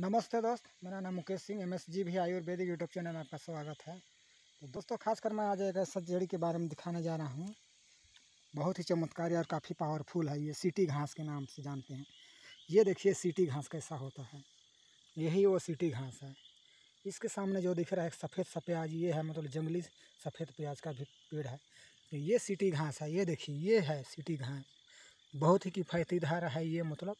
नमस्ते दोस्त मेरा नाम मुकेश सिंह एम एस जी भी आयुर्वेदिक यूट्यूब चैनल में आपका स्वागत है तो दोस्तों खासकर मैं आज एक ऐसा जड़ी के बारे में दिखाने जा रहा हूँ बहुत ही चमत्कारी और काफ़ी पावरफुल है ये सीटी घास के नाम से जानते हैं ये देखिए सीटी घास कैसा होता है यही वो सीटी घास है इसके सामने जो दिख रहा है सफ़ेद प्याज ये है मतलब जंगली सफ़ेद प्याज का भी पेड़ है तो ये सीटी घास है ये देखिए ये है सीटी घास बहुत ही किफ़ायती धारा है ये मतलब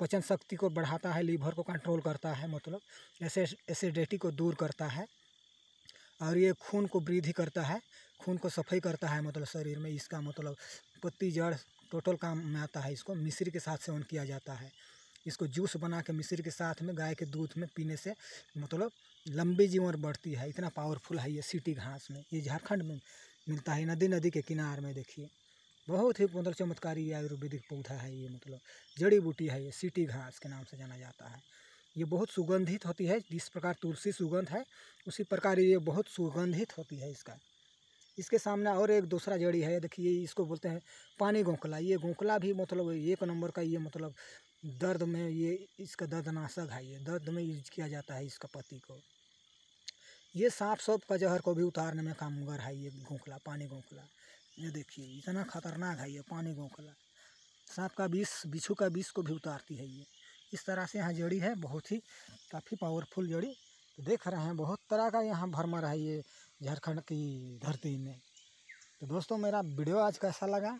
पचन शक्ति को बढ़ाता है लीवर को कंट्रोल करता है मतलब ऐसे एसिडिटी को दूर करता है और ये खून को वृद्धि करता है खून को सफाई करता है मतलब शरीर में इसका मतलब पत्ती जड़ टोटल काम में आता है इसको मिश्री के साथ सेवन किया जाता है इसको जूस बना के मिश्री के साथ में गाय के दूध में पीने से मतलब लंबी जीवन बढ़ती है इतना पावरफुल है ये सिटी घास में ये झारखंड में मिलता है नदी नदी के किनार में देखिए बहुत ही मतलब चमत्कारी आयुर्वेदिक पौधा है ये मतलब जड़ी बूटी है ये सिटी घास के नाम से जाना जाता है ये बहुत सुगंधित होती है जिस प्रकार तुलसी सुगंध है उसी प्रकार ये बहुत सुगंधित होती है इसका इसके सामने और एक दूसरा जड़ी है देखिए इसको बोलते हैं पानी गोंकला ये गोंकला भी मतलब एक नंबर का ये मतलब दर्द में ये इसका दर्दनाशक है ये दर्द में यूज किया जाता है इसका पति को ये सांप सोप का जहर को भी उतारने में कामगर है ये घोंखला पानी गोंखला ये देखिए इतना खतरनाक है ये पानी गोखला सांप का विष बिछू का विष को भी उतारती है ये इस तरह से यहाँ जड़ी है बहुत ही काफ़ी पावरफुल जड़ी तो देख रहे हैं बहुत तरह का यहाँ भरमा रहा है ये झारखंड की धरती में तो दोस्तों मेरा वीडियो आज कैसा लगा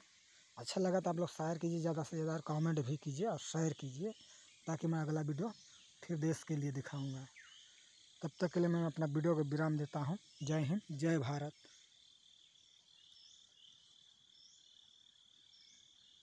अच्छा लगा तो आप लोग शायर कीजिए ज़्यादा से ज़्यादा कमेंट भी कीजिए और शेयर कीजिए ताकि मैं अगला वीडियो फिर देश के लिए दिखाऊंगा तब तक के लिए मैं अपना वीडियो को विराम देता हूँ जय हिंद जय भारत